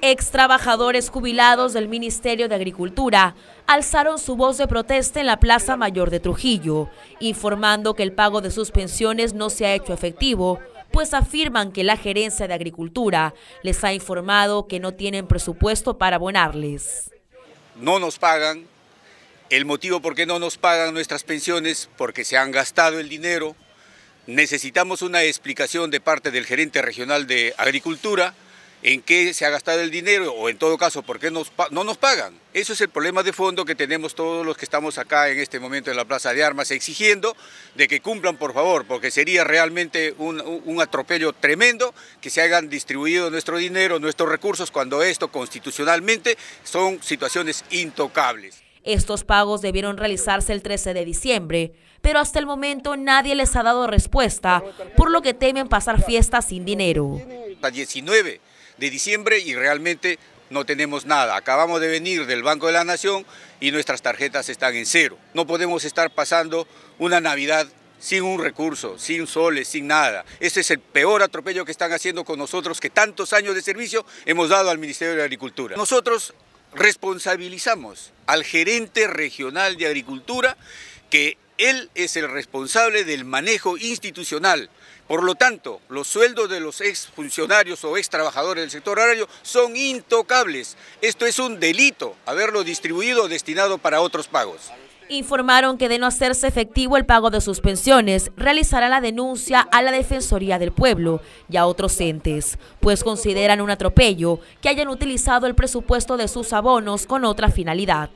Ex trabajadores jubilados del Ministerio de Agricultura alzaron su voz de protesta en la Plaza Mayor de Trujillo, informando que el pago de sus pensiones no se ha hecho efectivo, pues afirman que la gerencia de Agricultura les ha informado que no tienen presupuesto para abonarles. No nos pagan, el motivo por qué no nos pagan nuestras pensiones, porque se han gastado el dinero, necesitamos una explicación de parte del gerente regional de Agricultura, en qué se ha gastado el dinero o en todo caso por qué no nos pagan. Eso es el problema de fondo que tenemos todos los que estamos acá en este momento en la Plaza de Armas exigiendo de que cumplan por favor, porque sería realmente un, atropello tremendo que se hagan distribuido nuestro dinero, nuestros recursos, cuando esto constitucionalmente son situaciones intocables. Estos pagos debieron realizarse el 13 de diciembre, pero hasta el momento nadie les ha dado respuesta, por lo que temen pasar fiestas sin dinero. 19 de diciembre y realmente no tenemos nada. Acabamos de venir del Banco de la Nación y nuestras tarjetas están en cero. No podemos estar pasando una Navidad sin un recurso, sin soles, sin nada. Ese es el peor atropello que están haciendo con nosotros que tantos años de servicio hemos dado al Ministerio de Agricultura. Nosotros responsabilizamos al gerente regional de Agricultura que él es el responsable del manejo institucional. Por lo tanto, los sueldos de los exfuncionarios o extrabajadores del sector agrario son intocables. Esto es un delito, haberlo distribuido o destinado para otros pagos. Informaron que de no hacerse efectivo el pago de sus pensiones, realizará la denuncia a la Defensoría del Pueblo y a otros entes, pues consideran un atropello que hayan utilizado el presupuesto de sus abonos con otra finalidad.